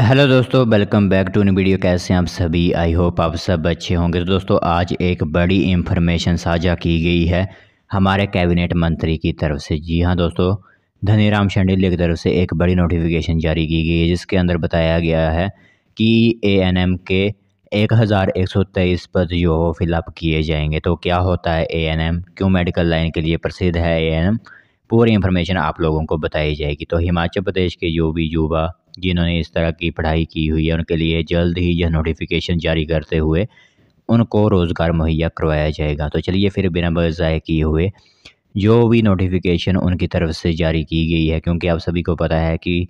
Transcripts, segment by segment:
hello दोस्तों welcome back to new video कैसे हैं आप सभी आई होप आप सब अच्छे होंगे तो दोस्तों आज एक बड़ी इन्फॉर्मेशन साझा की गई है हमारे कैबिनेट मंत्री की तरफ से जी हाँ दोस्तों धनी राम शंडिल्य की तरफ से एक बड़ी नोटिफिकेशन जारी की गई है जिसके अंदर बताया गया है कि ए एन एम के एक हज़ार एक सौ तेईस पद जो हो फिलअप किए जाएंगे तो क्या होता है ए एन एम क्यों मेडिकल लाइन के लिए प्रसिद्ध है ए एन एम पूरी इन्फॉर्मेशन आप लोगों को बताई जाएगी तो हिमाचल प्रदेश के जो भी युवा जिन्होंने इस तरह की पढ़ाई की हुई है उनके लिए जल्द ही यह नोटिफिकेशन जारी करते हुए उनको रोज़गार मुहैया करवाया जाएगा तो चलिए फिर बिना बजाय किए हुए जो भी नोटिफिकेशन उनकी तरफ से जारी की गई है क्योंकि आप सभी को पता है कि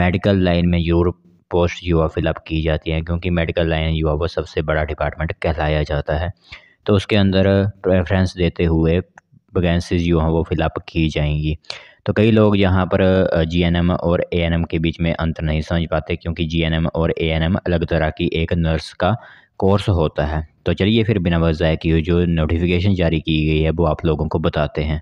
मेडिकल लाइन में जरूर पोस्ट युवा फिलअप की जाती है क्योंकि मेडिकल लाइन युवा वो सबसे बड़ा डिपार्टमेंट कहलाया जाता है तो उसके अंदर प्रेफरेंस देते हुए वैकेंसीज युवा वो फिलअप की जाएंगी तो कई लोग यहाँ पर जीएनएम और एएनएम के बीच में अंतर नहीं समझ पाते क्योंकि जीएनएम और एएनएम अलग तरह की एक नर्स का कोर्स होता है तो चलिए फिर बिना वजह की जो नोटिफिकेशन जारी की गई है वो आप लोगों को बताते हैं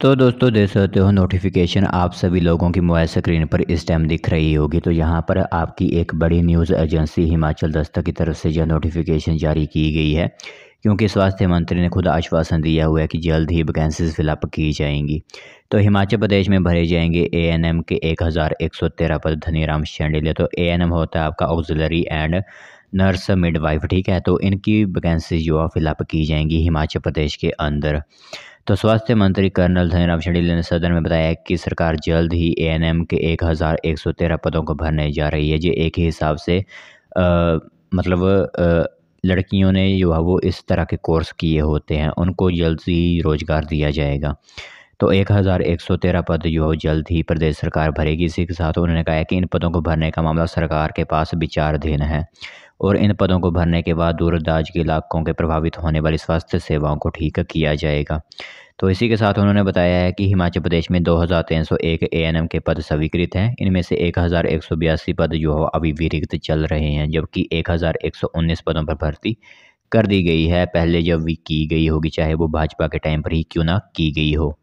तो दोस्तों देख सकते हो नोटिफिकेशन आप सभी लोगों की मोबाइल स्क्रीन पर इस टाइम दिख रही होगी तो यहाँ पर आपकी एक बड़ी न्यूज़ एजेंसी हिमाचल दस्तक की तरफ से यह नोटिफिकेशन जारी की गई है क्योंकि स्वास्थ्य मंत्री ने खुद आश्वासन दिया हुआ है कि जल्द ही वैकेंसीज फिलअप की जाएंगी तो हिमाचल प्रदेश में भरे जाएंगे ए एन एम के एक हज़ार एक सौ तेरह पद धनीराम शेंडिले तो ए एन एम होता है आपका ऑक्सिलरी एंड नर्स मिडवाइफ ठीक है तो इनकी वैकेंसी जो है फिलअप की जाएंगी हिमाचल प्रदेश के अंदर तो स्वास्थ्य मंत्री कर्नल धनीराम शेंडिले ने सदन में बताया कि सरकार जल्द ही ए एन एम के एक हज़ार एक सौ तेरह पदों को भरने जा रही है जो एक ही हिसाब से आ, मतलब आ, लड़कियों ने जो है वो इस तरह के कोर्स किए होते हैं उनको जल्द ही रोज़गार दिया जाएगा तो एक हज़ार एक सौ तेरह पद जो जल्द ही प्रदेश सरकार भरेगी इसी के साथ उन्होंने कहा है कि इन पदों को भरने का मामला सरकार के पास विचाराधीन है और इन पदों को भरने के बाद दूरदराज के इलाकों के प्रभावित होने वाली स्वास्थ्य सेवाओं को ठीक किया जाएगा तो इसी के साथ उन्होंने बताया है कि हिमाचल प्रदेश में दो हज़ार तीन सौ एक ए एन एम के पद स्वीकृत हैं इनमें से एक हज़ार एक सौ बयासी पद जो अभी विरिक्त चल रहे हैं जबकि एक हज़ार एक सौ उन्नीस पदों पर भर्ती कर दी गई है पहले जब भी की गई होगी चाहे वो भाजपा के टाइम पर ही क्यों ना की गई हो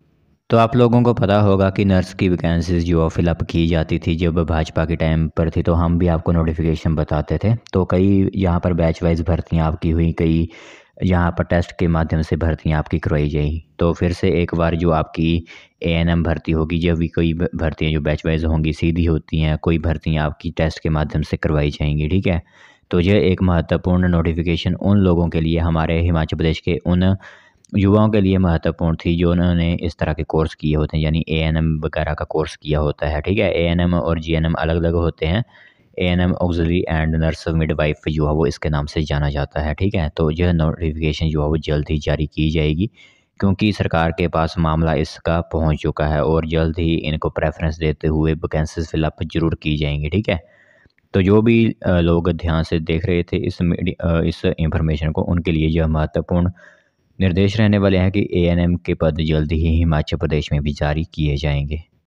तो आप लोगों को पता होगा कि नर्स की वैकेंसीज जो फिलअप की जाती थी जब भाजपा के टाइम पर थी तो हम भी आपको नोटिफिकेशन बताते थे तो कई यहाँ पर बैच वाइज भर्तियाँ आपकी हुई कई यहाँ पर टेस्ट के माध्यम से भर्तियाँ आपकी करवाई गई तो फिर से एक बार जो आपकी ए एन एम भर्ती होगी जब भी कोई भर्तियाँ जो बैच वाइज होंगी सीधी होती हैं कोई भर्तियाँ आपकी टेस्ट के माध्यम से करवाई जाएंगी ठीक है तो यह एक महत्वपूर्ण नोटिफिकेशन उन लोगों के लिए हमारे हिमाचल प्रदेश के उन युवाओं के लिए महत्वपूर्ण थी जो उन्होंने इस तरह के कोर्स किए होते हैं यानी ए एन एम वगैरह का कोर्स किया होता है ठीक है ए एन एम और जी एन एम अलग अलग होते हैं A N M auxiliary and nurse midwife जो है वो इसके नाम से जाना जाता है ठीक है तो यह नोटिफिकेशन जो है वो जल्द ही जारी की जाएगी क्योंकि सरकार के पास मामला इसका पहुंच चुका है और जल्द ही इनको प्रेफरेंस देते हुए वैकेंसीज फिलअप जरूर की जाएंगी ठीक है तो जो भी लोग ध्यान से देख रहे थे इस इस इंफॉर्मेशन को उनके लिए यह महत्वपूर्ण निर्देश रहने वाले हैं कि एएनएम के पद जल्द ही हिमाचल प्रदेश में भी जारी किए जाएंगे